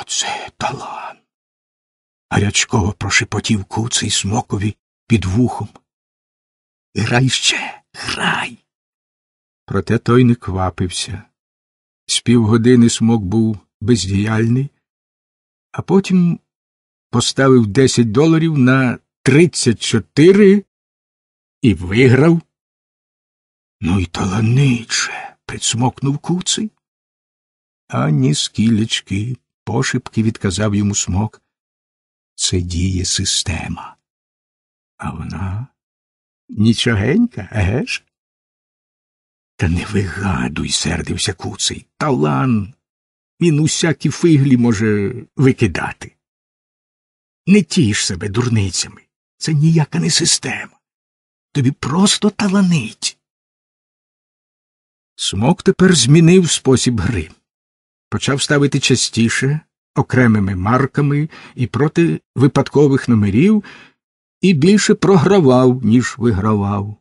Оце талан. гарячково прошепотів куций смокові під вухом. Грай ще, грай. Проте той не квапився. З півгодини смок був бездіяльний, а потім поставив 10 доларів на 34 і виграв. Ну й таланиче, присмокнув куций. Ані скілечки пошепки відказав йому смок. Це діє система. А вона нічогенька, еге ж? Та не вигадуй, сердився куций. Талан. Він усякі фиглі може викидати. Не тіш себе дурницями. Це ніяка не система. Тобі просто таланить. Смок тепер змінив спосіб гри почав ставити частіше окремими марками і проти випадкових номерів і більше програвав, ніж вигравав.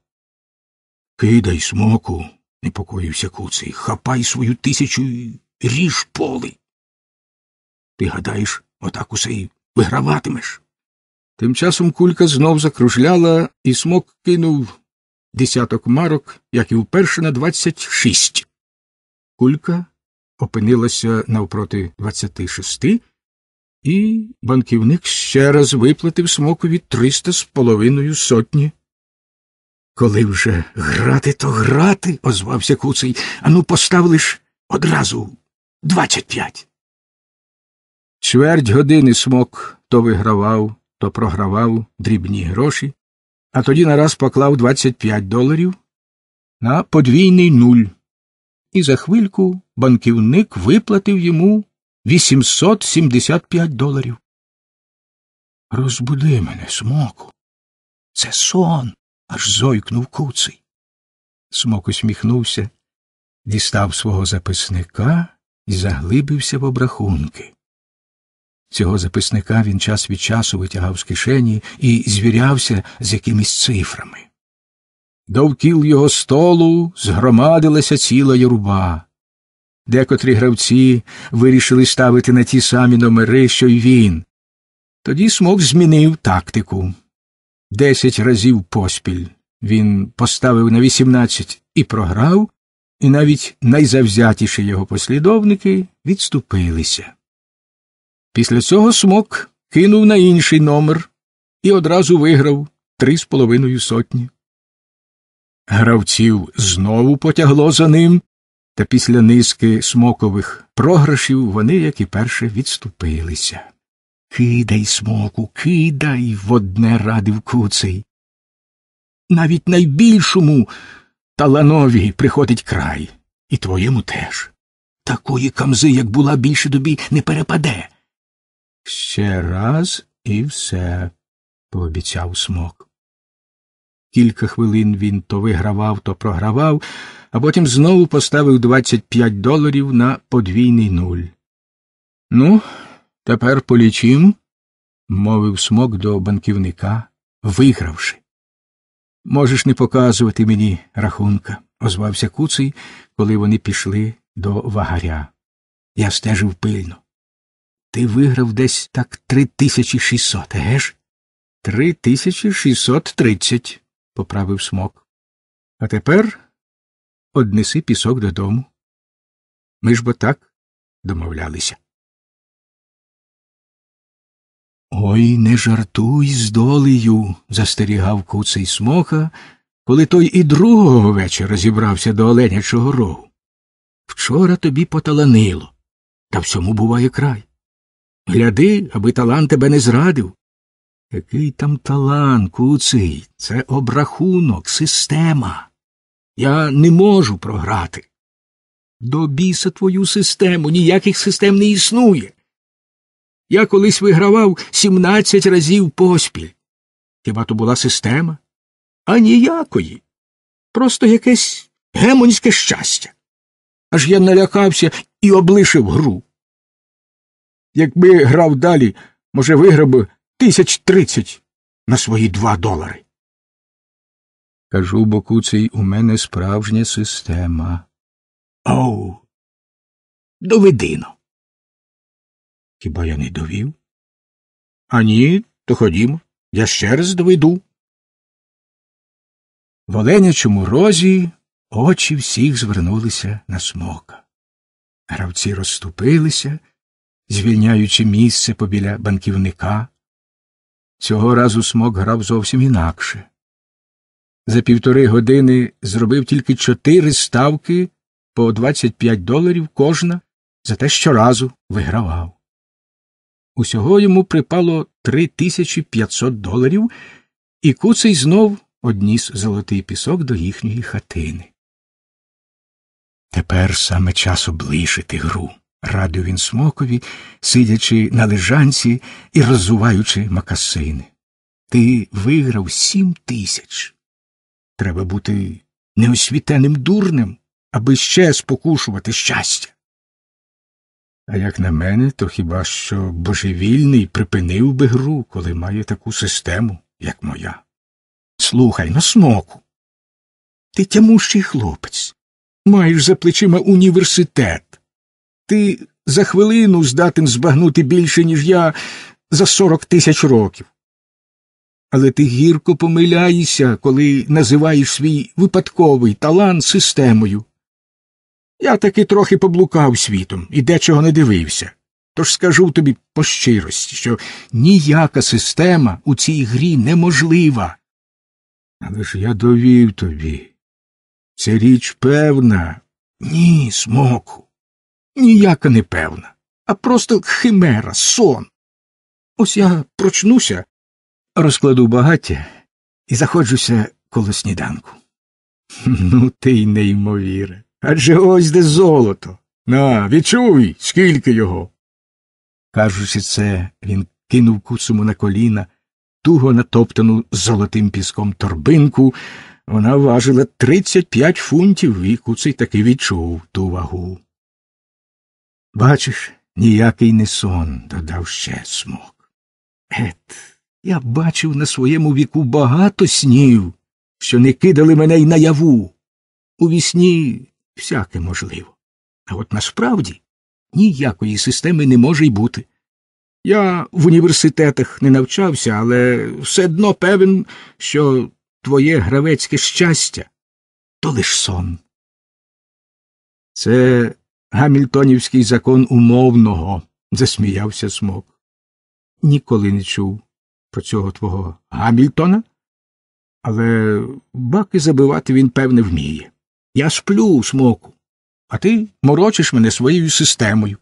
Кидай, смоку, непокоївся куций, хапай свою тисячу і ріж поли. Ти гадаєш, отак усе і виграватимеш. Тим часом кулька знов закружляла, і смок кинув десяток марок, як і вперше на двадцять шість. Кулька опинилося навпроти 26, і банківник ще раз виплатив смокові 300 з половиною сотні. Коли вже грати, то грати, озвався куций. Ану, постав лиш одразу 25. Чверть години смок то вигравав, то програвав дрібні гроші, а тоді нараз поклав 25 доларів на подвійний нуль. І за хвильку банківник виплатив йому 875 доларів. Розбуди мене, смоку. Це сон. аж зойкнув куций. Смок усміхнувся, дістав свого записника і заглибився в обрахунки. Цього записника він час від часу витягав з кишені і звірявся з якимись цифрами. Довкіл його столу згромадилася ціла юрба. Декотрі гравці вирішили ставити на ті самі номери, що й він. Тоді смок змінив тактику. Десять разів поспіль він поставив на вісімнадцять і програв, і навіть найзавзятіші його послідовники відступилися. Після цього смок кинув на інший номер і одразу виграв три з половиною сотні. Гравців знову потягло за ним та після низки смокових програшів вони, як і перше, відступилися. Кидай, смоку, кидай, водне радив куций. Навіть найбільшому таланові приходить край, і твоєму теж. Такої камзи, як була, більше тобі не перепаде. Ще раз і все, пообіцяв смок. Кілька хвилин він то вигравав, то програвав а потім знову поставив 25 доларів на подвійний нуль. Ну, тепер полічим, мовив смок до банківника, вигравши. Можеш не показувати мені рахунка, озвався куций, коли вони пішли до вагаря. Я стежив пильно. Ти виграв десь так три тисячі шістсот, геш? Три тисячі шістсот тридцять, поправив смок. А тепер однеси пісок додому. Ми ж бо так домовлялися. Ой, не жартуй з долею, застерігав куций смоха, коли той і другого вечора зібрався до оленячого рогу. Вчора тобі поталанило, та всьому буває край. Гляди, аби талан тебе не зрадив. Який там талант, куций? Це обрахунок, система. Я не можу програти. До біса твою систему ніяких систем не існує. Я колись вигравав 17 разів поспіль. Хіба то була система? А ніякої. Просто якесь гемонське щастя. Аж я налякався і облишив гру. Якби грав далі, може, виграв би тисяч тридцять на свої два долари. Кажу Бокуцій, у мене справжня система. Оу. Доведино. Хіба я не довів? А ні, то ходімо. Я ще раз доведу. В оленячому розі очі всіх звернулися на смока. Гравці розступилися, звільняючи місце побіля банківника. Цього разу смок грав зовсім інакше за півтори години зробив тільки чотири ставки по 25 доларів кожна за те що разу вигравав. Усього йому припало 3500 доларів, і куцей знов одніс золотий пісок до їхньої хатини. Тепер саме час облишити гру, радив він смокові, сидячи на лежанці і роззуваючи макасини. Ти виграв сім тисяч. Треба бути неосвітеним дурнем, аби ще спокушувати щастя. А як на мене, то хіба що божевільний припинив би гру, коли має таку систему, як моя. Слухай на смоку. Ти тямущий хлопець. Маєш за плечима університет. Ти за хвилину здатен збагнути більше, ніж я за сорок тисяч років. Але ти гірко помиляєшся, коли називаєш свій випадковий талант системою. Я таки трохи поблукав світом і дечого не дивився. Тож скажу тобі по щирості, що ніяка система у цій грі неможлива. Але ж я довів тобі. Це річ певна. Ні, смоку. Ніяка не певна, а просто химера, сон. Ось я прочнуся розкладу багаття і заходжуся коло сніданку. Ну, ти й неймовіре. Адже ось де золото. На, відчуй, скільки його. Кажучи це, він кинув куцуму на коліна, туго натоптану золотим піском торбинку. Вона важила тридцять п'ять фунтів і куций таки відчув ту вагу. Бачиш, ніякий не сон, додав ще смок. Ет, я бачив на своєму віку багато снів, що не кидали мене й наяву. У вісні всяке можливо. А от насправді ніякої системи не може й бути. Я в університетах не навчався, але все одно певен, що твоє гравецьке щастя то лиш сон. Це гамільтонівський закон умовного, засміявся смок. Ніколи не чув про цього твого Гамільтона, але баки забивати він, певне, вміє. Я сплю, смоку, а ти морочиш мене своєю системою.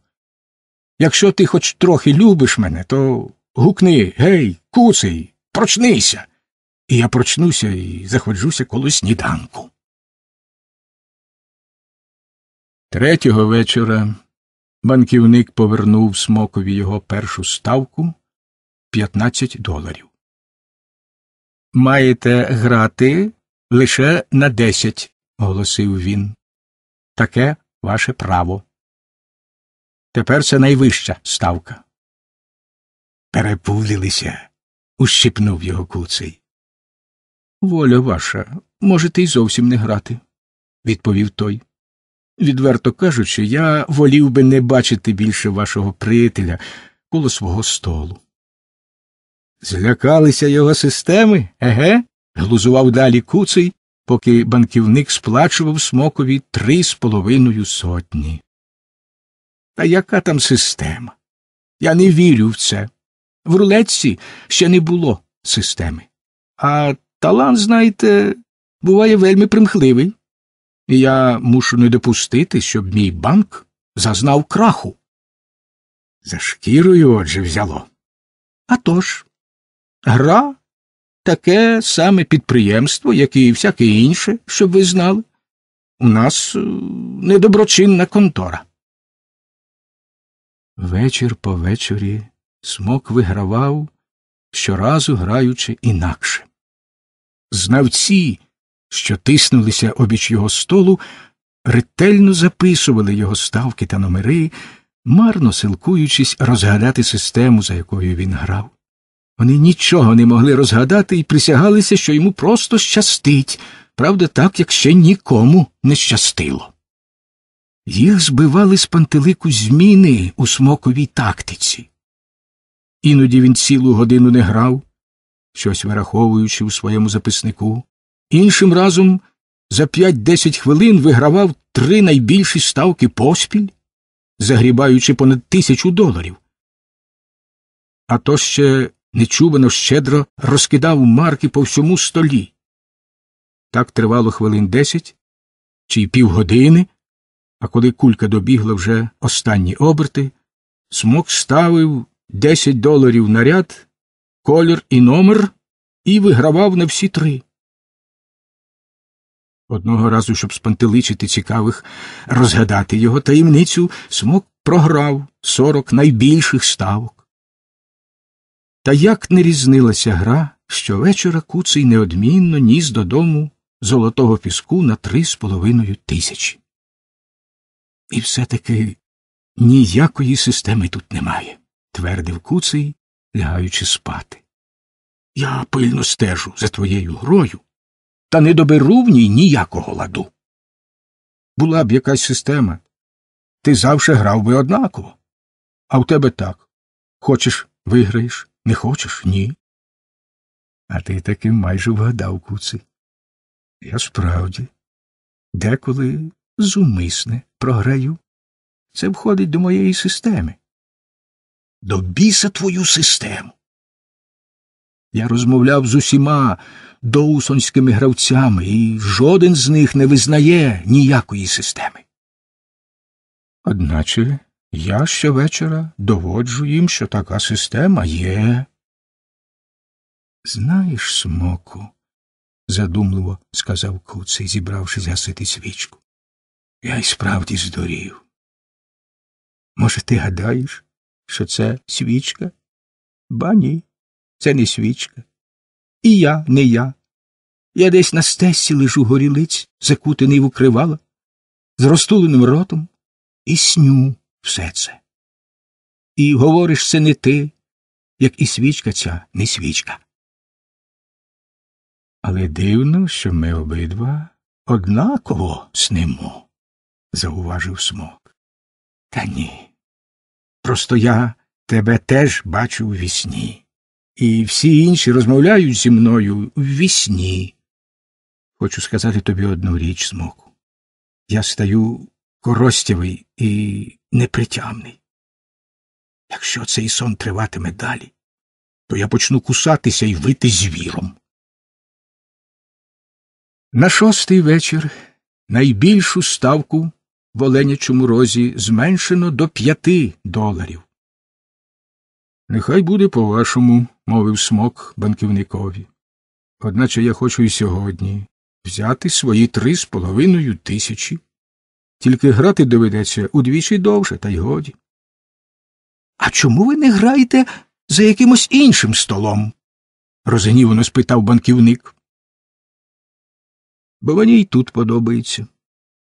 Якщо ти хоч трохи любиш мене, то гукни гей, куций, прочнися. І я прочнуся і заходжуся коло сніданку. Третього вечора банківник повернув смокові його першу ставку, 15 доларів. Маєте грати лише на 10, оголосив він. Таке ваше право. Тепер це найвища ставка. Перепудлилися. ущипнув його куций. Воля ваша, можете й зовсім не грати, відповів той. Відверто кажучи, я волів би не бачити більше вашого приятеля коло свого столу. Злякалися його системи, еге? глузував далі куций, поки банківник сплачував смокові три з половиною сотні. Та яка там система? Я не вірю в це. В рулетці ще не було системи. А талант, знаєте, буває вельми примхливий. І я мушу не допустити, щоб мій банк зазнав краху. За шкірою отже взяло. А тож, Гра таке саме підприємство, як і всяке інше, щоб ви знали. У нас е, недоброчинна контора. Вечір по вечорі смок вигравав, щоразу граючи інакше. Знавці, що тиснулися обіч його столу, ретельно записували його ставки та номери, марно силкуючись розгадати систему, за якою він грав. Вони нічого не могли розгадати і присягалися, що йому просто щастить, правда, так, як ще нікому не щастило. Їх збивали з пантелику зміни у смоковій тактиці. Іноді він цілу годину не грав, щось вираховуючи у своєму записнику, іншим разом за п'ять-десять хвилин вигравав три найбільші ставки поспіль, загрібаючи понад тисячу доларів. А то ще нечувано щедро розкидав марки по всьому столі. Так тривало хвилин десять чи півгодини, а коли кулька добігла вже останні оберти, смок ставив десять доларів на ряд, колір і номер і вигравав на всі три. Одного разу, щоб спантеличити цікавих, розгадати його таємницю, смок програв сорок найбільших ставок. Та як не різнилася гра, щовечора куций неодмінно ніс додому золотого піску на три з половиною тисячі. І все таки ніякої системи тут немає, твердив куций, лягаючи спати. Я пильно стежу за твоєю грою, та не доберу в ній ніякого ладу. Була б якась система. Ти завше грав би однаково. А в тебе так. Хочеш виграєш, не хочеш? Ні. А ти таки майже вгадав куци. Я справді, деколи зумисне програю. Це входить до моєї системи. До біса твою систему. Я розмовляв з усіма доусонськими гравцями, і жоден з них не визнає ніякої системи. Одначе я щовечора доводжу їм, що така система є. Знаєш, смоку, задумливо сказав куций, зібравши згасити свічку. Я й справді здурів. Може, ти гадаєш, що це свічка? Ба ні, це не свічка. І я не я. Я десь на стесі лежу горілиць, закутаний в укривала, з розтуленим ротом, і сню все це. І говориш це не ти, як і свічка ця не свічка. Але дивно, що ми обидва однаково снимо, зауважив смок. Та ні. Просто я тебе теж бачу в вісні, і всі інші розмовляють зі мною в вісні. Хочу сказати тобі одну річ, смоку. Я стаю коростєвий і непритямний. Якщо цей сон триватиме далі, то я почну кусатися і вити звіром. На шостий вечір найбільшу ставку в Оленячому розі зменшено до п'яти доларів. Нехай буде по вашому, мовив смок банківникові. Одначе я хочу і сьогодні взяти свої три з половиною тисячі тільки грати доведеться удвічі довше, та й годі. А чому ви не граєте за якимось іншим столом? розгнівано спитав банківник. Бо мені й тут подобається,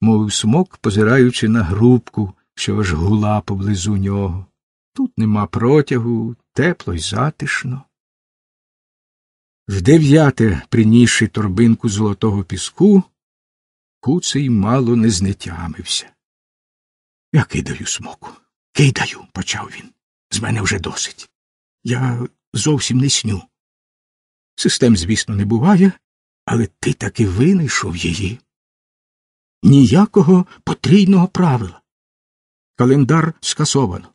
мовив смок, позираючи на грубку, що аж гула поблизу нього. Тут нема протягу, тепло й затишно. В дев'яте принісши торбинку золотого піску, Куций мало не знетямився. Я кидаю смоку. Кидаю, почав він. З мене вже досить. Я зовсім не сню. Систем, звісно, не буває, але ти таки винайшов її. Ніякого потрійного правила. Календар скасовано.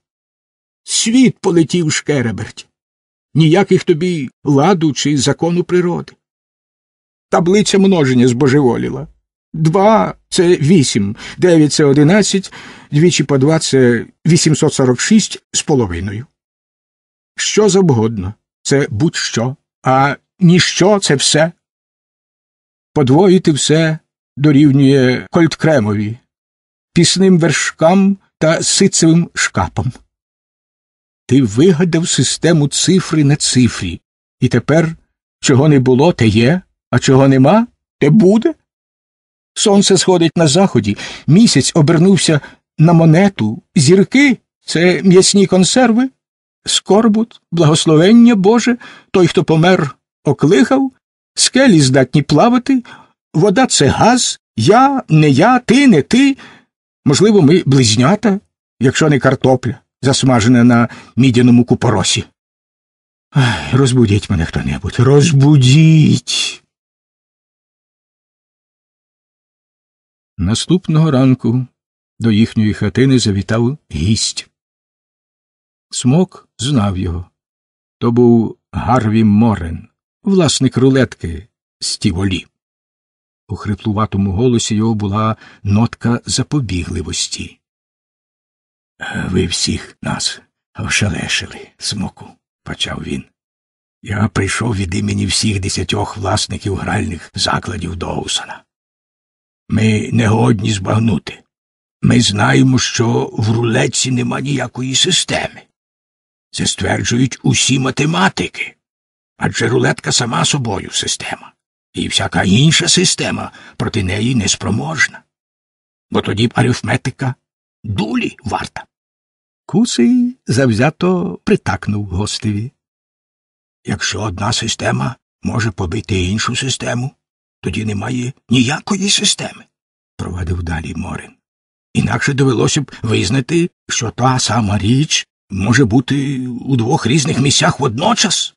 Світ полетів шкереберть. Ніяких тобі ладу чи закону природи. Таблиця множення збожеволіла. Два це вісім, дев'ять це одинадцять, двічі по два це 846 з половиною. Що завгодно це будь-що, а ніщо це все. Подвоїти все дорівнює кольткремові, пісним вершкам та ситцевим шкапам. Ти вигадав систему цифри на цифрі, і тепер чого не було, те є, а чого нема, те буде. Сонце сходить на заході, місяць обернувся на монету, зірки це м'ясні консерви, скорбут, благословення Боже, той, хто помер, оклихав, скелі здатні плавати, вода це газ, я, не я, ти, не ти. Можливо, ми близнята, якщо не картопля, засмажена на мідяному купоросі. Розбудіть мене хто небудь, розбудіть. Наступного ранку до їхньої хатини завітав гість. Смок знав його. То був Гарві Морен, власник рулетки Стіволі. У хриплуватому голосі його була нотка запобігливості. Ви всіх нас вшалешили, смоку, почав він. Я прийшов від імені всіх десятьох власників гральних закладів Доусона ми не годні збагнути. Ми знаємо, що в рулетці нема ніякої системи. Це стверджують усі математики. Адже рулетка сама собою система, і всяка інша система проти неї неспроможна. Бо тоді б арифметика дулі варта. Кусий завзято притакнув гостеві. Якщо одна система може побити іншу систему, тоді немає ніякої системи, провадив далі Морин. Інакше довелося б визнати, що та сама річ може бути у двох різних місцях водночас.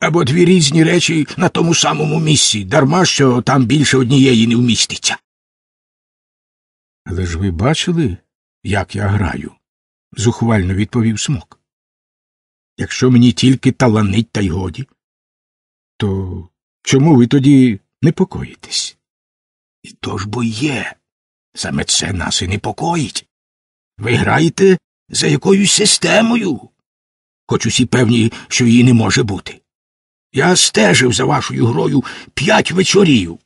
Або дві різні речі на тому самому місці, дарма що там більше однієї не вміститься. Але ж ви бачили, як я граю? зухвально відповів смок. Якщо мені тільки таланить та й годі, то чому ви тоді Непокоїтесь. І то ж бо є. Саме це нас і непокоїть. Ви граєте за якоюсь системою, хоч усі певні, що її не може бути. Я стежив за вашою грою п'ять вечорів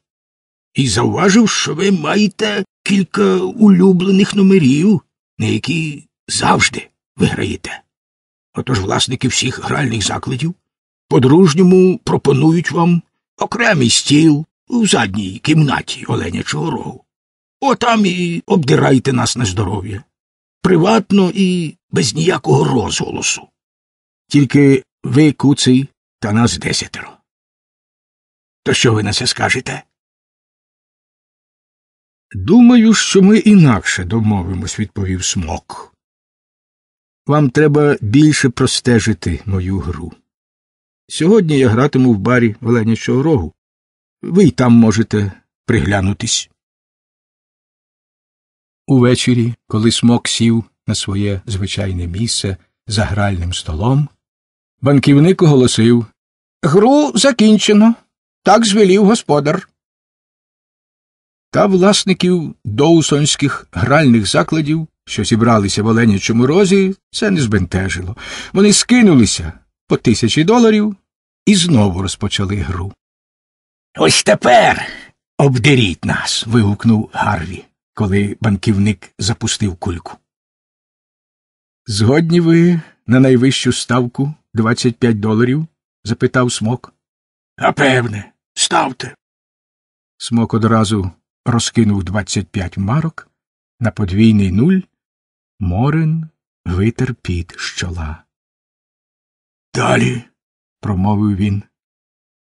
і зауважив, що ви маєте кілька улюблених номерів, на які завжди виграєте. Отож власники всіх гральних закладів по дружньому пропонують вам окремий стіл у задній кімнаті Оленячого рогу. Отам і обдирайте нас на здоров'я. Приватно і без ніякого розголосу. Тільки ви куций та нас десятеро. То що ви на це скажете? Думаю, що ми інакше домовимось, відповів смок. Вам треба більше простежити мою гру. Сьогодні я гратиму в барі Оленячого Рогу. Ви й там можете приглянутись. Увечері, коли смок сів на своє звичайне місце за гральним столом, банківник оголосив Гру закінчено. Так звелів господар. Та власників доусонських гральних закладів, що зібралися в Оленячому розі, це не збентежило. Вони скинулися по тисячі доларів і знову розпочали гру. Ось тепер обдеріть нас. вигукнув Гарві, коли банківник запустив кульку. Згодні ви на найвищу ставку 25 доларів? запитав смок. А певне, ставте. Смок одразу розкинув 25 марок на подвійний нуль. Морен витер під щола. Далі промовив він.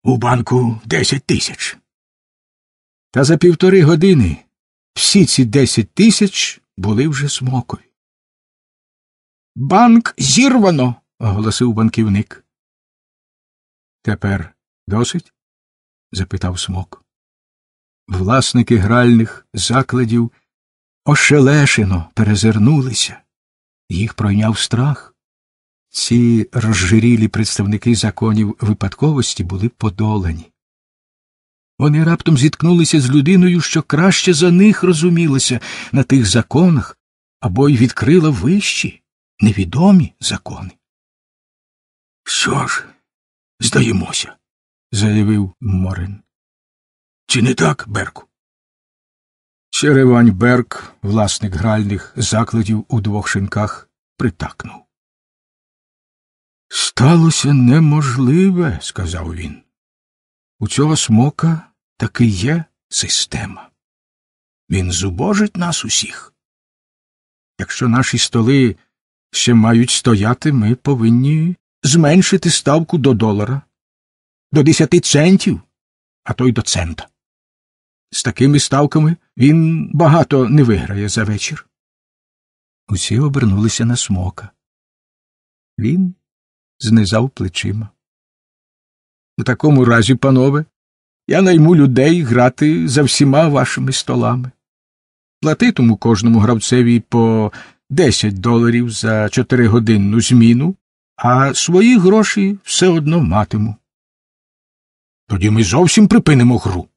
У банку десять тисяч. Та за півтори години всі ці десять тисяч були вже смокові. Банк зірвано. оголосив банківник. Тепер досить? запитав смок. Власники гральних закладів ошелешено перезирнулися, їх пройняв страх. Ці розжирілі представники законів випадковості були подолані. Вони раптом зіткнулися з людиною, що краще за них розумілася на тих законах або й відкрила вищі, невідомі закони. Що ж, здаємося, заявив Морин. Чи не так, Берку? Черевань Берк, власник гральних закладів у двох шинках, притакнув. Сталося неможливе, сказав він. У цього смока таки є система. Він зубожить нас усіх. Якщо наші столи ще мають стояти, ми повинні зменшити ставку до долара, до десяти центів, а то й до цента. З такими ставками він багато не виграє за вечір. Усі обернулися на смока. Він знизав плечима. У такому разі, панове, я найму людей грати за всіма вашими столами. Платитиму кожному гравцеві по 10 доларів за чотиригодинну зміну, а свої гроші все одно матиму. Тоді ми зовсім припинимо гру,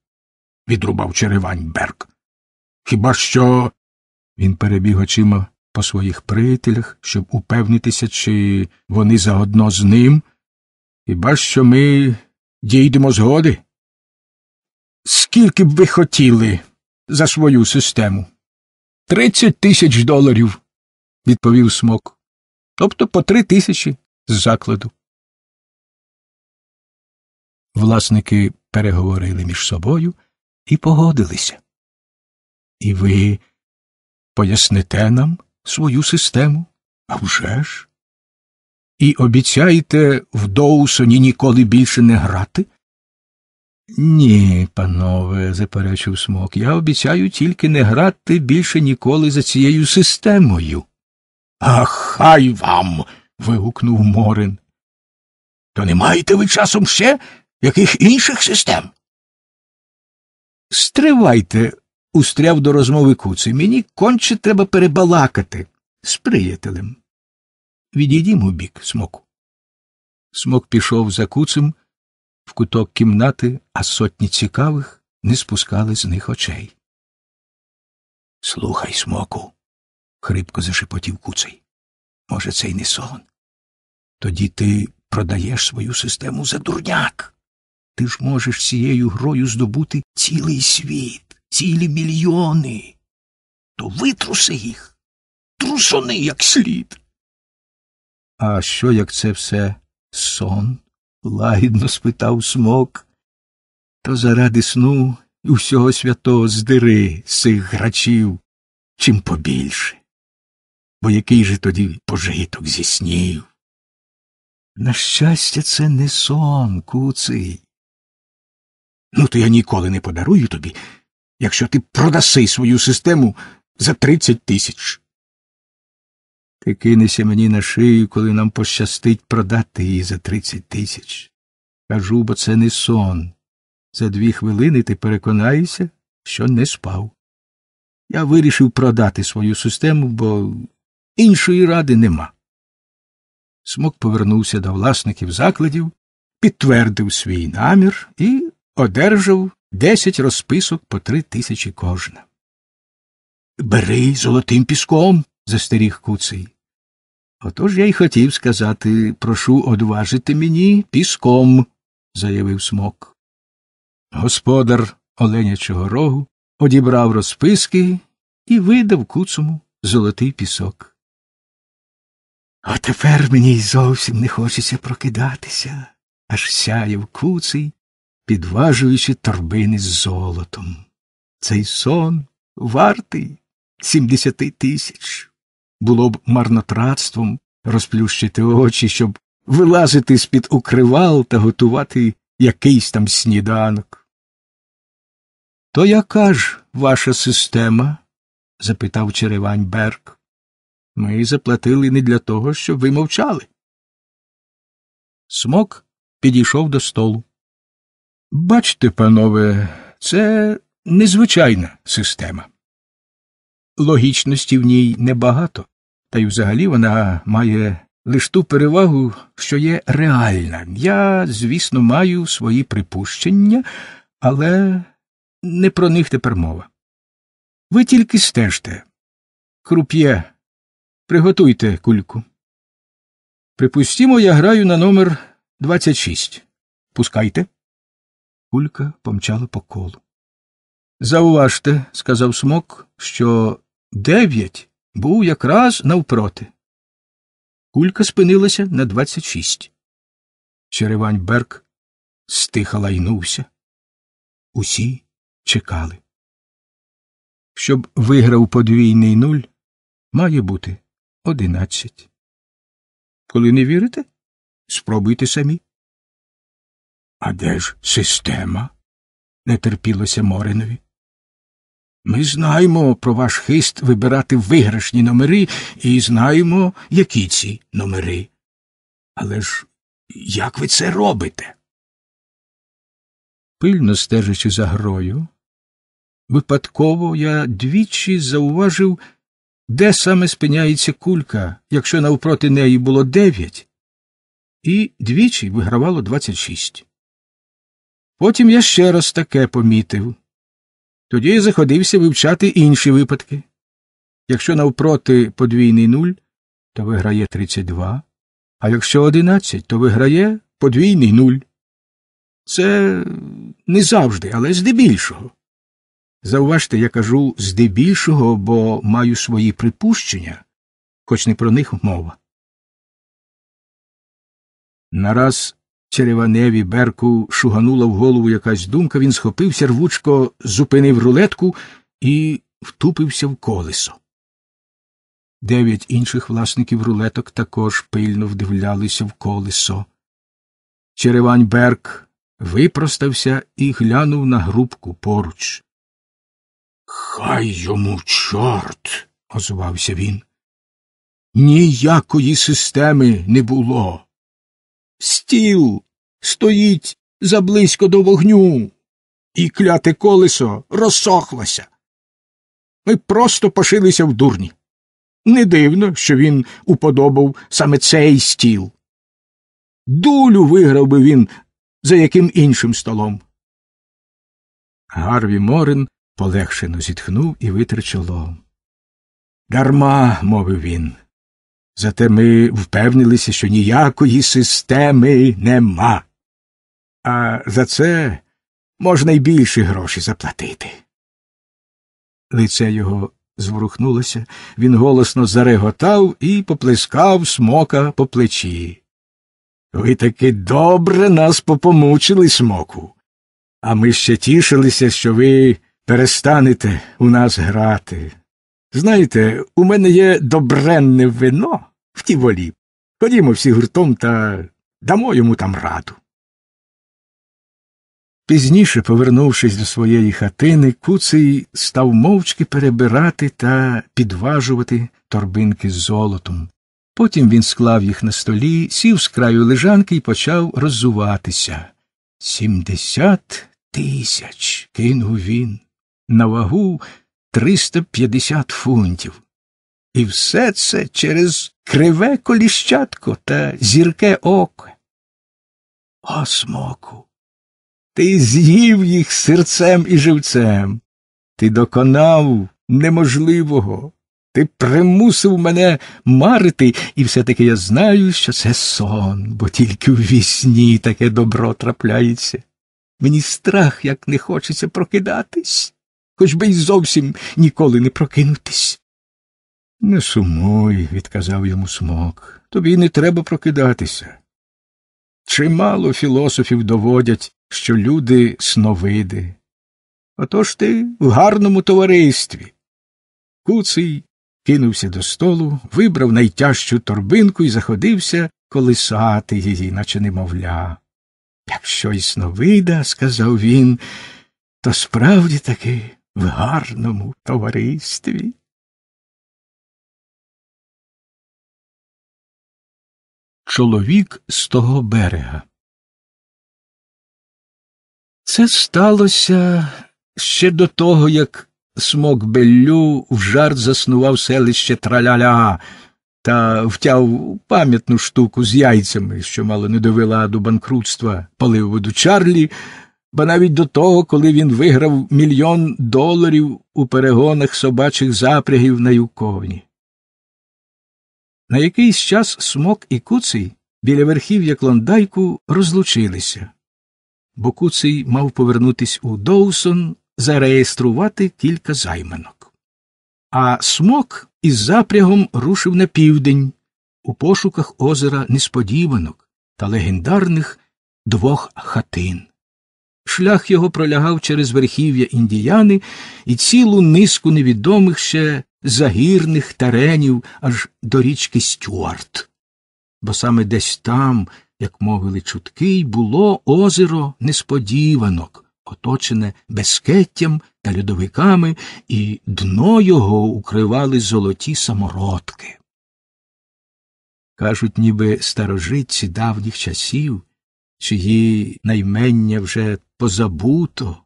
відрубав Черевань Берг. Хіба що. Він перебіг очима по своїх приятелях, щоб упевнитися, чи вони заодно з ним, хіба що ми дійдемо згоди. Скільки б ви хотіли за свою систему? Тридцять тисяч доларів, відповів смок. Тобто по три тисячі з закладу. Власники переговорили між собою і погодилися. І ви поясните нам, свою систему. А вже ж? І обіцяєте в Доусоні ніколи більше не грати? Ні, панове, заперечив смок, я обіцяю тільки не грати більше ніколи за цією системою. А хай вам. вигукнув Морин. То не маєте ви часом ще яких інших систем? Стривайте, устряв до розмови куций. Мені конче треба перебалакати з приятелем. Відійдім у бік, смоку. Смок пішов за куцем в куток кімнати, а сотні цікавих не спускали з них очей. Слухай, смоку, хрипко зашепотів куций. Може, це й не сон. Тоді ти продаєш свою систему за дурняк. Ти ж можеш цією грою здобути цілий світ цілі мільйони, то витруси їх, трусони як слід. А що, як це все сон? лагідно спитав смок. То заради сну і усього святого здири сих грачів чим побільше. Бо який же тоді пожиток зі снів? На щастя, це не сон, куций. Ну, то я ніколи не подарую тобі якщо ти продаси свою систему за тридцять тисяч. Ти кинешся мені на шию, коли нам пощастить продати її за тридцять тисяч. Кажу, бо це не сон. За дві хвилини ти переконаєшся, що не спав. Я вирішив продати свою систему, бо іншої ради нема. Смок повернувся до власників закладів, підтвердив свій намір і одержав десять розписок по три тисячі кожна. Бери золотим піском. застеріг куций. Отож я й хотів сказати прошу одважити мені піском, заявив смок. Господар оленячого рогу одібрав розписки і видав куцому золотий пісок. А тепер мені й зовсім не хочеться прокидатися, аж сяяв куций підважуючи торбини з золотом. Цей сон вартий сімдесяти тисяч. Було б марнотратством розплющити очі, щоб вилазити з під укривал та готувати якийсь там сніданок. То яка ж ваша система? запитав Черевань Берг. Ми заплатили не для того, щоб ви мовчали. Смок підійшов до столу. Бачте, панове, це незвичайна система. Логічності в ній небагато, та й взагалі вона має лише ту перевагу, що є реальна. Я, звісно, маю свої припущення, але не про них тепер мова. Ви тільки стежте. Круп'є, приготуйте кульку. Припустімо, я граю на номер 26. Пускайте кулька помчала по колу. Зауважте, сказав смок, що дев'ять був якраз навпроти. Кулька спинилася на двадцять шість. Черевань Берг стиха лайнувся. Усі чекали. Щоб виграв подвійний нуль, має бути одинадцять. Коли не вірите, спробуйте самі. А де ж система? не терпілося Моринові. Ми знаємо про ваш хист вибирати виграшні номери і знаємо, які ці номери. Але ж як ви це робите? Пильно стежачи за грою, випадково я двічі зауважив, де саме спиняється кулька, якщо навпроти неї було дев'ять, і двічі вигравало двадцять шість. Потім я ще раз таке помітив. Тоді я заходився вивчати інші випадки. Якщо навпроти подвійний нуль, то виграє 32, а якщо 11, то виграє подвійний нуль. Це не завжди, але здебільшого. Зауважте, я кажу здебільшого, бо маю свої припущення, хоч не про них мова. Нараз Череваневі Берку шуганула в голову якась думка, він схопився рвучко, зупинив рулетку і втупився в колесо. Дев'ять інших власників рулеток також пильно вдивлялися в колесо. Черевань Берк випростався і глянув на грубку поруч. Хай йому чорт, озвався він. Ніякої системи не було. Стіл стоїть заблизько до вогню, і кляте колесо розсохлося. Ми просто пошилися в дурні. Не дивно, що він уподобав саме цей стіл. Дулю виграв би він за яким іншим столом. Гарві Морин полегшено зітхнув і витер витричало. Дарма, мовив він. Зате ми впевнилися, що ніякої системи нема. А за це можна й більше гроші заплатити. Лице його зворухнулося, він голосно зареготав і поплескав смока по плечі. Ви таки добре нас попомучили, смоку. А ми ще тішилися, що ви перестанете у нас грати. Знаєте, у мене є добренне вино в ті волі. Ходімо всі гуртом та дамо йому там раду. Пізніше, повернувшись до своєї хатини, куций став мовчки перебирати та підважувати торбинки з золотом. Потім він склав їх на столі, сів з краю лежанки і почав роззуватися. Сімдесят тисяч кинув він. На вагу 350 фунтів. І все це через криве коліщатко та зірке око. О, смоку, ти з'їв їх серцем і живцем. Ти доконав неможливого. Ти примусив мене марити, і все-таки я знаю, що це сон, бо тільки в вісні таке добро трапляється. Мені страх, як не хочеться прокидатись хоч би й зовсім ніколи не прокинутись. Не сумуй, відказав йому смок, тобі не треба прокидатися. Чимало філософів доводять, що люди сновиди. Отож ти в гарному товаристві. Куций кинувся до столу, вибрав найтяжчу торбинку і заходився колисати її, наче немовля. Якщо й сновида, сказав він, то справді таки в гарному товаристві. Чоловік з того берега. Це сталося ще до того, як смок Беллю в жарт заснував селище Траляля та втяв пам'ятну штуку з яйцями, що мало не довела до банкрутства паливоду Чарлі, ба навіть до того, коли він виграв мільйон доларів у перегонах собачих запрягів на Юковні. На якийсь час смок і куций біля верхів'я клондайку розлучилися, бо куций мав повернутись у Доусон зареєструвати кілька займанок. А смок із запрягом рушив на південь у пошуках озера несподіванок та легендарних двох хатин шлях його пролягав через верхів'я індіяни і цілу низку невідомих ще загірних таренів аж до річки Стюарт. Бо саме десь там, як мовили чутки, було озеро несподіванок, оточене безкеттям та льодовиками, і дно його укривали золоті самородки. Кажуть, ніби старожитці давніх часів, чиї наймення вже позабуто,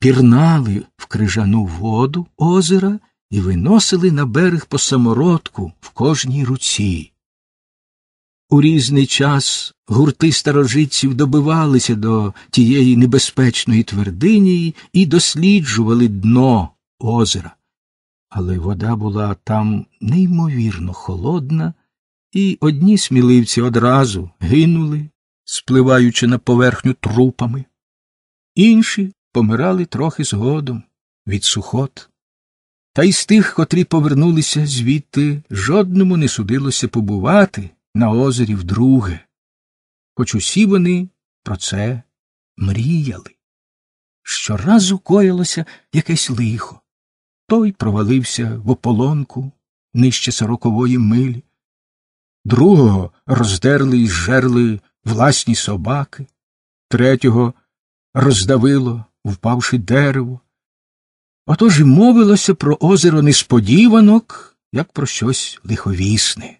пірнали в крижану воду озера і виносили на берег по самородку в кожній руці. У різний час гурти старожитців добивалися до тієї небезпечної твердині і досліджували дно озера. Але вода була там неймовірно холодна, і одні сміливці одразу гинули, спливаючи на поверхню трупами, Інші помирали трохи згодом від сухот. Та й з тих, котрі повернулися звідти, жодному не судилося побувати на озері вдруге, хоч усі вони про це мріяли. Щоразу коїлося якесь лихо. Той провалився в ополонку нижче сорокової милі, другого роздерли й зжерли власні собаки, третього роздавило, впавши дерево. Отож і мовилося про озеро несподіванок, як про щось лиховісне.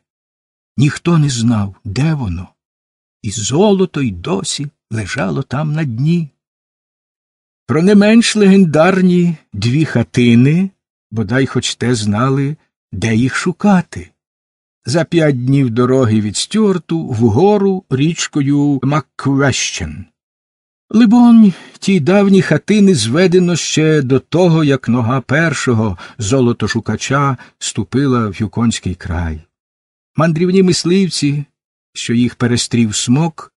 Ніхто не знав, де воно, і золото й досі лежало там на дні. Про не менш легендарні дві хатини, бодай хоч те знали, де їх шукати. За п'ять днів дороги від Стюарту вгору річкою Макквещен. Либонь, тій давні хатини зведено ще до того, як нога першого золотошукача ступила в юконський край. Мандрівні мисливці, що їх перестрів смок,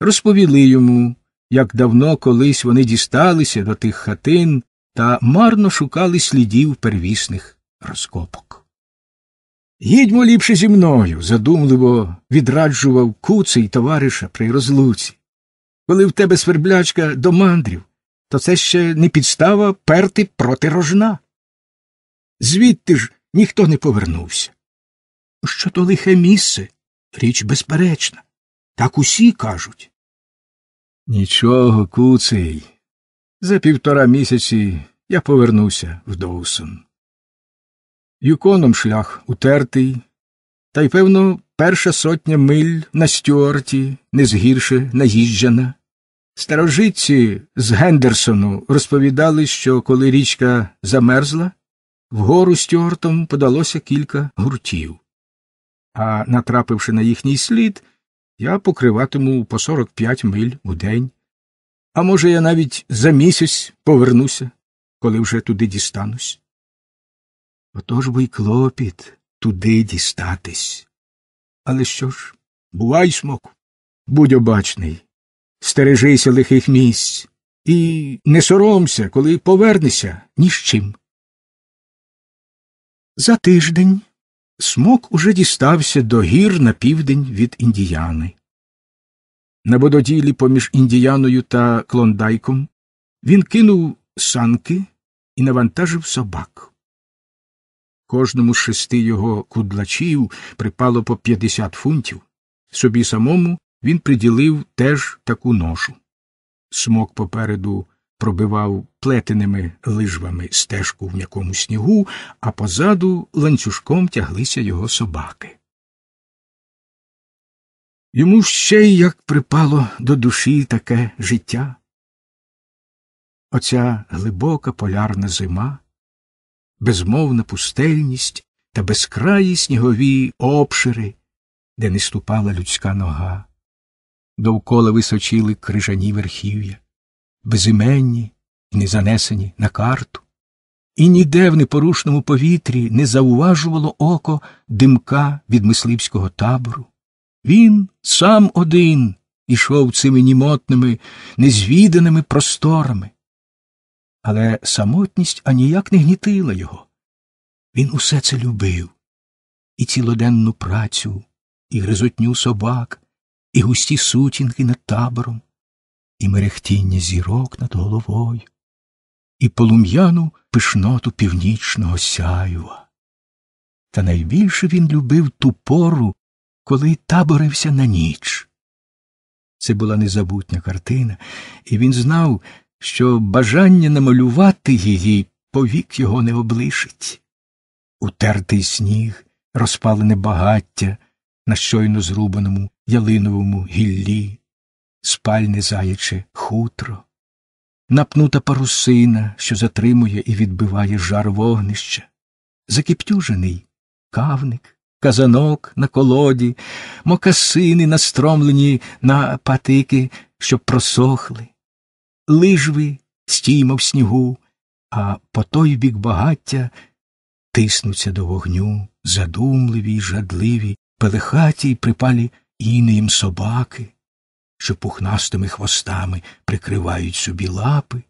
розповіли йому, як давно колись вони дісталися до тих хатин та марно шукали слідів первісних розкопок. Їдьмо ліпше зі мною, задумливо відраджував куций товариша при розлуці. Коли в тебе сверблячка до мандрів, то це ще не підстава перти проти рожна. Звідти ж ніхто не повернувся. Що то лихе місце, річ безперечна. Так усі кажуть. Нічого, куций. За півтора місяці я повернувся в Доусон. Юконом шлях утертий, та й, певно, перша сотня миль на Стюарті, не згірше наїжджана. Старожитці з Гендерсону розповідали, що коли річка замерзла, вгору Стюартом подалося кілька гуртів. А натрапивши на їхній слід, я покриватиму по 45 миль у день. А може, я навіть за місяць повернуся, коли вже туди дістанусь. Отож би й клопіт туди дістатись. Але що ж, бувай, смоку, будь обачний, стережися лихих місць і не соромся, коли повернешся ні з чим. За тиждень смок уже дістався до гір на південь від індіяни. На вододілі поміж індіяною та клондайком він кинув санки і навантажив собак. Кожному з шести його кудлачів припало по 50 фунтів. Собі самому він приділив теж таку ношу. Смок попереду пробивав плетеними лижвами стежку в м'якому снігу, а позаду ланцюжком тяглися його собаки. Йому ще й як припало до душі таке життя. Оця глибока полярна зима безмовна пустельність та безкраї снігові обшири, де не ступала людська нога. Довкола височили крижані верхів'я, безіменні і незанесені на карту, і ніде в непорушному повітрі не зауважувало око димка від мисливського табору. Він сам один ішов цими німотними, незвіданими просторами. Але самотність аніяк не гнітила його. Він усе це любив і цілоденну працю, і гризотню собак, і густі сутінки над табором, і мерехтіння зірок над головою, і полум'яну пишноту північного сяюва. Та найбільше він любив ту пору, коли таборився на ніч. Це була незабутня картина, і він знав, що бажання намалювати її повік його не облишить утертий сніг, розпалене багаття на щойно зрубаному ялиновому гіллі, спальне заяче хутро, напнута парусина, що затримує і відбиває жар вогнища, закіптюжений кавник, казанок на колоді, мокасини, настромлені на патики, щоб просохли, лижви стійма в снігу, а по той бік багаття тиснуться до вогню, задумливі й жадливі, пелехаті й припалі інеєм собаки, що пухнастими хвостами прикривають собі лапи,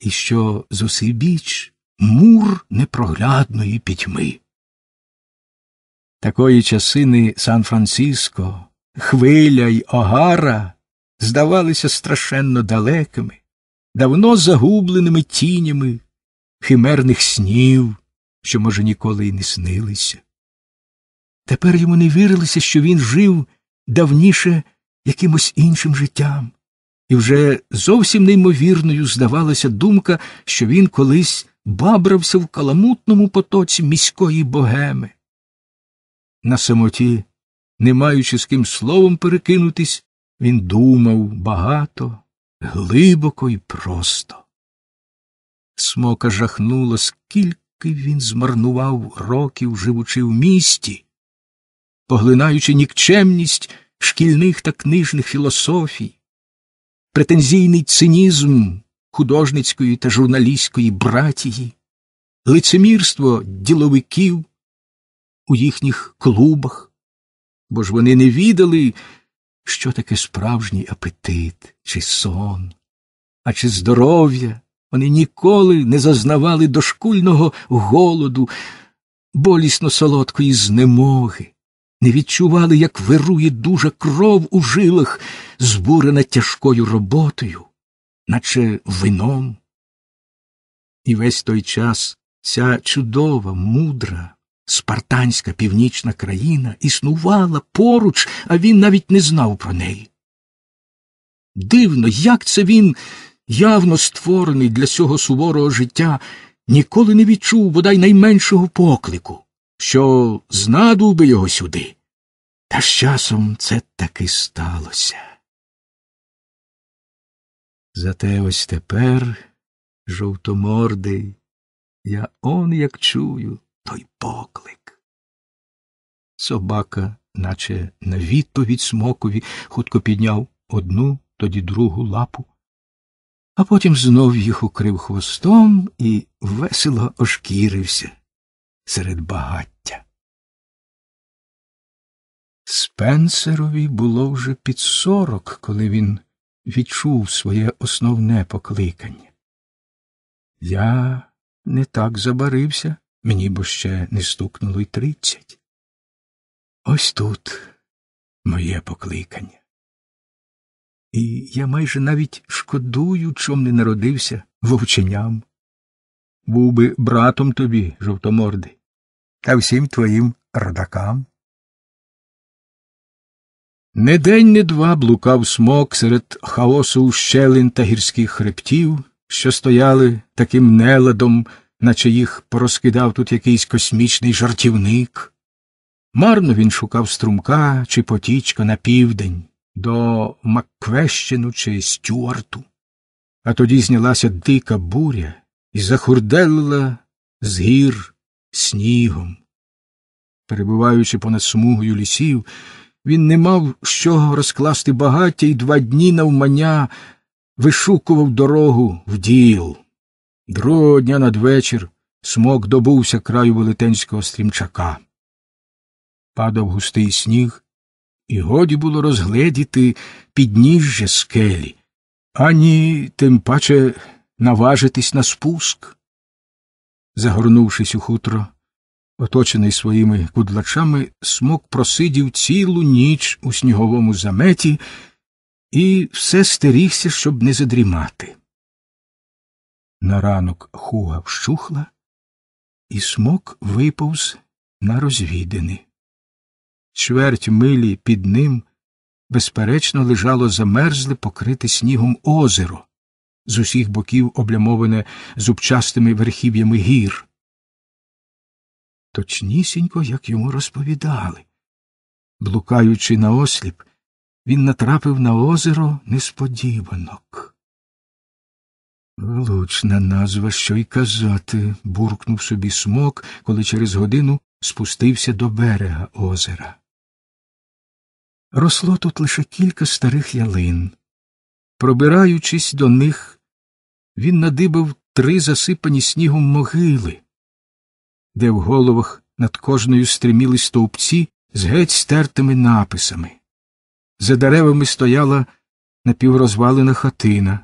і що зусибіч мур непроглядної пітьми. Такої часини Сан Франциско, хвиля й огара здавалися страшенно далекими, давно загубленими тінями химерних снів що, може, ніколи й не снилися. Тепер йому не вірилося, що він жив давніше якимось іншим життям, і вже зовсім неймовірною здавалася думка, що він колись бабрався в каламутному потоці міської богеми. На самоті, не маючи з ким словом перекинутись, він думав багато, глибоко і просто. Смока жахнула скільки він змарнував років, живучи в місті, поглинаючи нікчемність шкільних та книжних філософій, претензійний цинізм художницької та журналістської братії, лицемірство діловиків у їхніх клубах, бо ж вони не відали, що таке справжній апетит, чи сон, а чи здоров'я. Вони ніколи не зазнавали дошкульного голоду, болісно солодкої знемоги, не відчували, як вирує дуже кров у жилах, збурена тяжкою роботою, наче вином. І весь той час ця чудова, мудра, спартанська північна країна існувала поруч, а він навіть не знав про неї. Дивно, як це він явно створений для цього суворого життя, ніколи не відчув бодай найменшого поклику, що знадув би його сюди. Та з часом це таки сталося. Зате ось тепер, жовтомордий, я он як чую той поклик. Собака, наче на відповідь смокові, хутко підняв одну, тоді другу лапу а потім знов їх укрив хвостом і весело ошкірився серед багаття. Спенсерові було вже під сорок, коли він відчув своє основне покликання. Я не так забарився, мені бо ще не стукнуло й тридцять. Ось тут моє покликання. І я майже навіть шкодую, чом не народився вовченям. Був би братом тобі, жовтоморди, та всім твоїм родакам. Не день, не два блукав смок серед хаосу щелин та гірських хребтів, що стояли таким неладом, наче їх порозкидав тут якийсь космічний жартівник. Марно він шукав струмка чи потічка на південь до Маквещину чи Стюарту. А тоді знялася дика буря і захурделила з гір снігом. Перебуваючи понад смугою лісів, він не мав з чого розкласти багаття і два дні навмання вишукував дорогу в діл. Другого дня надвечір смок добувся краю велетенського стрімчака. Падав густий сніг, і годі було розгледіти підніжжя скелі, ані тим паче наважитись на спуск. Загорнувшись у хутро, оточений своїми кудлачами, смок просидів цілу ніч у сніговому заметі і все стерігся, щоб не задрімати. На ранок хуга вщухла, і смок виповз на розвідини чверть милі під ним, безперечно, лежало замерзле покрите снігом озеро, з усіх боків облямоване зубчастими верхів'ями гір. Точнісінько, як йому розповідали. Блукаючи на осліп, він натрапив на озеро несподіванок. Влучна назва, що й казати, буркнув собі смок, коли через годину спустився до берега озера. Росло тут лише кілька старих ялин. Пробираючись до них, він надибав три засипані снігом могили, де в головах над кожною стриміли стовпці з геть стертими написами. За деревами стояла напіврозвалена хатина.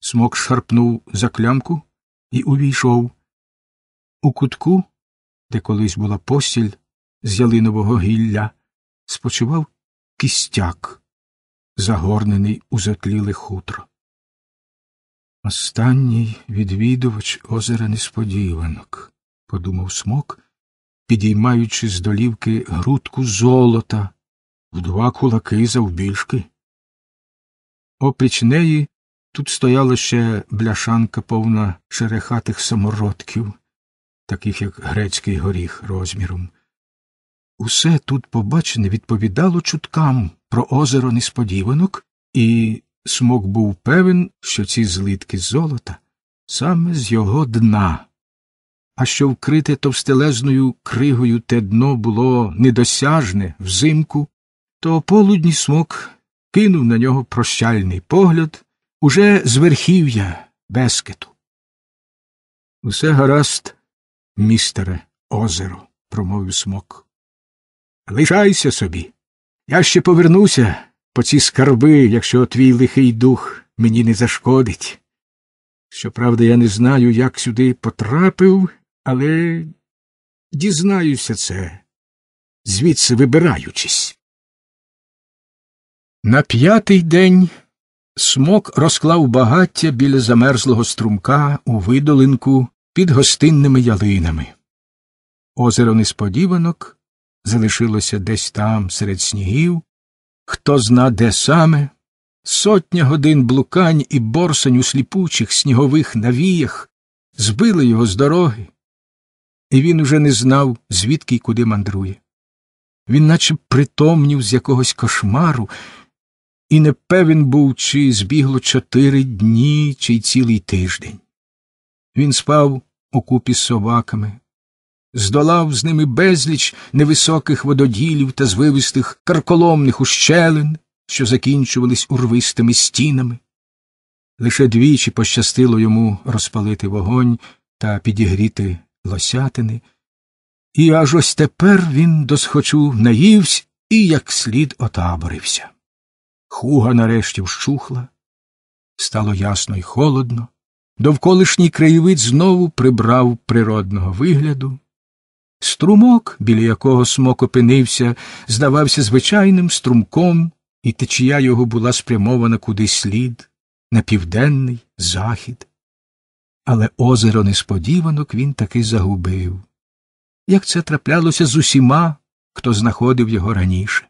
Смок шарпнув за клямку і увійшов. У кутку, де колись була постіль з ялинового гілля, спочивав кістяк, загорнений у затліле хутро. Останній відвідувач озера несподіванок, подумав смок, підіймаючи з долівки грудку золота в два кулаки завбільшки. Опріч неї тут стояла ще бляшанка повна шерехатих самородків, таких як грецький горіх розміром усе тут побачене відповідало чуткам про озеро несподіванок, і смок був певен, що ці злитки золота саме з його дна, а що вкрите товстелезною кригою те дно було недосяжне взимку, то полудні смок кинув на нього прощальний погляд уже з верхів'я Бескету. Усе гаразд, містере озеро, промовив смок. Лишайся собі. Я ще повернуся по ці скарби, якщо твій лихий дух мені не зашкодить. Щоправда, я не знаю, як сюди потрапив, але дізнаюся це, звідси вибираючись. На п'ятий день смок розклав багаття біля замерзлого струмка у видолинку під гостинними ялинами. Озеро несподіванок залишилося десь там, серед снігів, хто зна, де саме, сотня годин блукань і борсань у сліпучих снігових навіях збили його з дороги, і він уже не знав, звідки й куди мандрує. Він наче притомнів з якогось кошмару, і не певен був, чи збігло чотири дні, чи й цілий тиждень. Він спав у купі з собаками, здолав з ними безліч невисоких вододілів та звивистих карколомних ущелин, що закінчувались урвистими стінами. Лише двічі пощастило йому розпалити вогонь та підігріти лосятини, і аж ось тепер він досхочу наївсь і як слід отаборився. Хуга нарешті вщухла, стало ясно й холодно, довколишній краєвид знову прибрав природного вигляду, Струмок, біля якого смок опинився, здавався звичайним струмком, і течія його була спрямована кудись слід, на південний захід. Але озеро несподіванок він таки загубив. Як це траплялося з усіма, хто знаходив його раніше.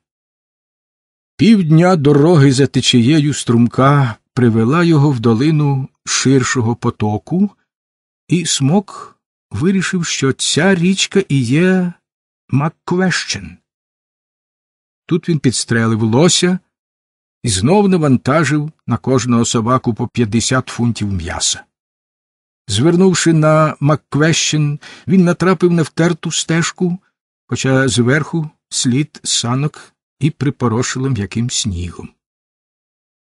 Півдня дороги за течією струмка привела його в долину ширшого потоку, і смок вирішив, що ця річка і є Макквещен. Тут він підстрелив лося і знов навантажив на кожного собаку по 50 фунтів м'яса. Звернувши на Макквещен, він натрапив на втерту стежку, хоча зверху слід санок і припорошило м'яким снігом.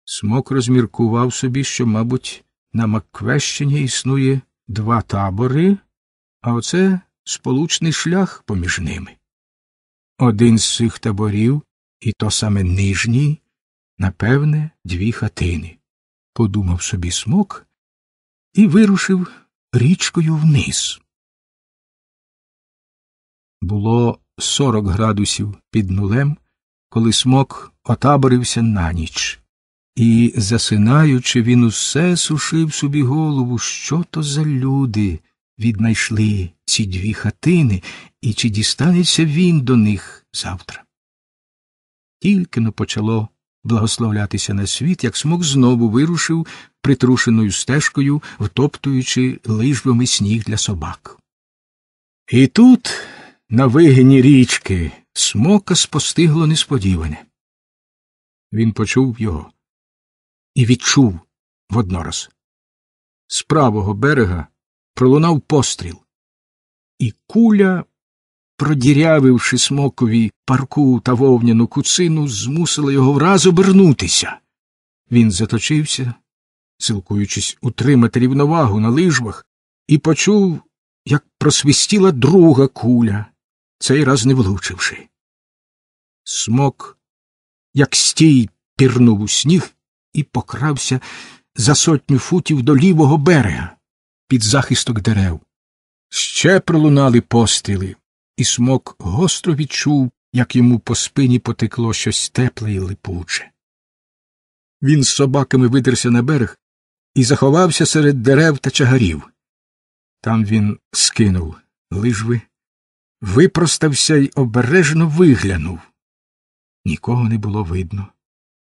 Смок розміркував собі, що, мабуть, на Маквещині існує два табори, а оце сполучний шлях поміж ними. Один з цих таборів, і то саме нижній, напевне, дві хатини, подумав собі смок і вирушив річкою вниз. Було сорок градусів під нулем, коли смок отаборився на ніч, і, засинаючи, він усе сушив собі голову, що то за люди віднайшли ці дві хатини і чи дістанеться він до них завтра. Тільки но почало благословлятися на світ, як смок знову вирушив притрушеною стежкою, втоптуючи лижбами сніг для собак. І тут, на вигині річки, смока спостигло несподіване. Він почув його і відчув воднораз. З правого берега пролунав постріл, і куля, продірявивши смокові парку та вовняну куцину, змусила його враз обернутися. Він заточився, силкуючись утримати рівновагу на лижбах, і почув, як просвістіла друга куля, цей раз не влучивши. Смок, як стій, пірнув у сніг і покрався за сотню футів до лівого берега під захисток дерев. Ще пролунали постріли, і смок гостро відчув, як йому по спині потекло щось тепле і липуче. Він з собаками видерся на берег і заховався серед дерев та чагарів. Там він скинув лижви, випростався й обережно виглянув. Нікого не було видно.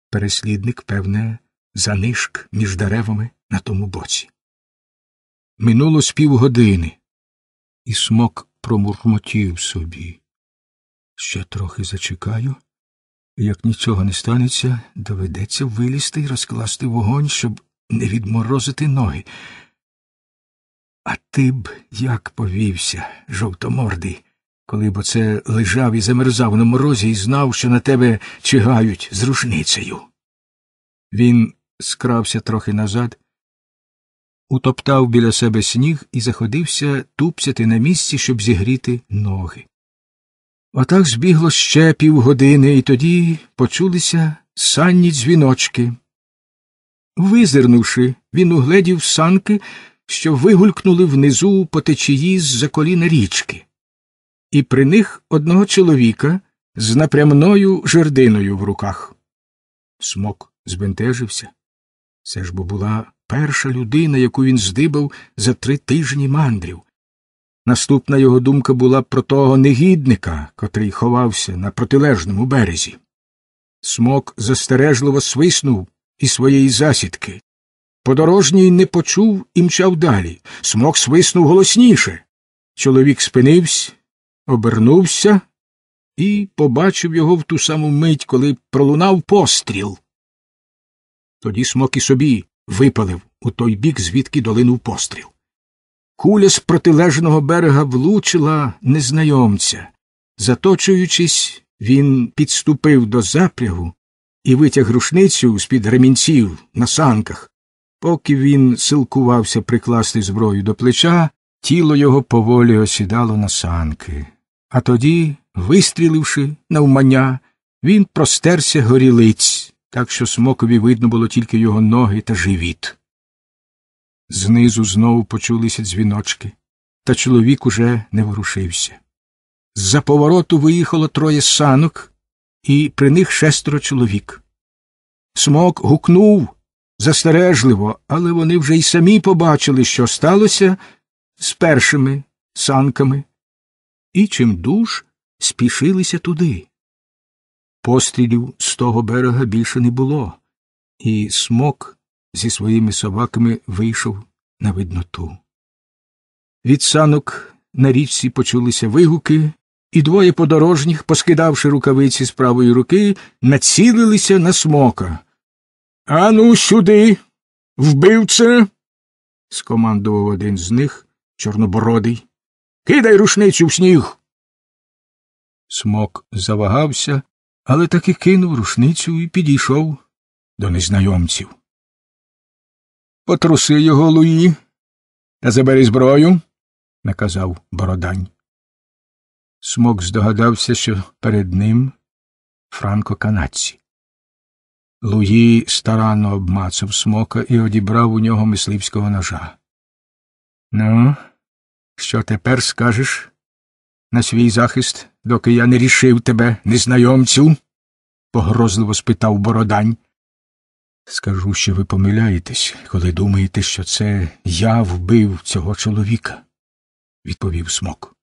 Переслідник, певне, занишк між деревами на тому боці. Минуло з півгодини, і смок промурмотів собі. Ще трохи зачекаю. Як нічого не станеться, доведеться вилізти і розкласти вогонь, щоб не відморозити ноги. А ти б як повівся, жовтомордий, коли б оце лежав і замерзав на морозі і знав, що на тебе чигають з рушницею. Він скрався трохи назад утоптав біля себе сніг і заходився тупцяти на місці, щоб зігріти ноги. Отак збігло ще півгодини, і тоді почулися санні дзвіночки. Визирнувши, він угледів санки, що вигулькнули внизу по течії з за коліна річки, і при них одного чоловіка з напрямною жердиною в руках. Смок збентежився. Це ж бо була перша людина, яку він здибав за три тижні мандрів. Наступна його думка була про того негідника, котрий ховався на протилежному березі. Смок застережливо свиснув із своєї засідки. Подорожній не почув і мчав далі. Смок свиснув голосніше. Чоловік спинився, обернувся і побачив його в ту саму мить, коли пролунав постріл. Тоді смок і собі випалив у той бік, звідки долинув постріл. Куля з протилежного берега влучила незнайомця. Заточуючись, він підступив до запрягу і витяг рушницю з-під ремінців на санках. Поки він силкувався прикласти зброю до плеча, тіло його поволі осідало на санки. А тоді, вистріливши навмання, він простерся горілиць, так що смокові видно було тільки його ноги та живіт. Знизу знову почулися дзвіночки, та чоловік уже не ворушився. З за повороту виїхало троє санок, і при них шестеро чоловік. Смок гукнув застережливо, але вони вже й самі побачили, що сталося з першими санками, і чим дуж спішилися туди. Пострілів з того берега більше не було, і смок зі своїми собаками вийшов на видноту. Від санок на річці почулися вигуки, і двоє подорожніх, поскидавши рукавиці з правої руки, націлилися на смока. Ану, сюди, вбивце. скомандував один з них, чорнобородий. Кидай рушницю в сніг. Смок завагався але таки кинув рушницю і підійшов до незнайомців. Потруси його Луї та забери зброю, наказав Бородань. Смок здогадався, що перед ним Франко канадці. Луї старанно обмацав смока і одібрав у нього мисливського ножа. Ну, що тепер скажеш? на свій захист, доки я не рішив тебе, незнайомцю? погрозливо спитав Бородань. Скажу, що ви помиляєтесь, коли думаєте, що це я вбив цього чоловіка, відповів смок.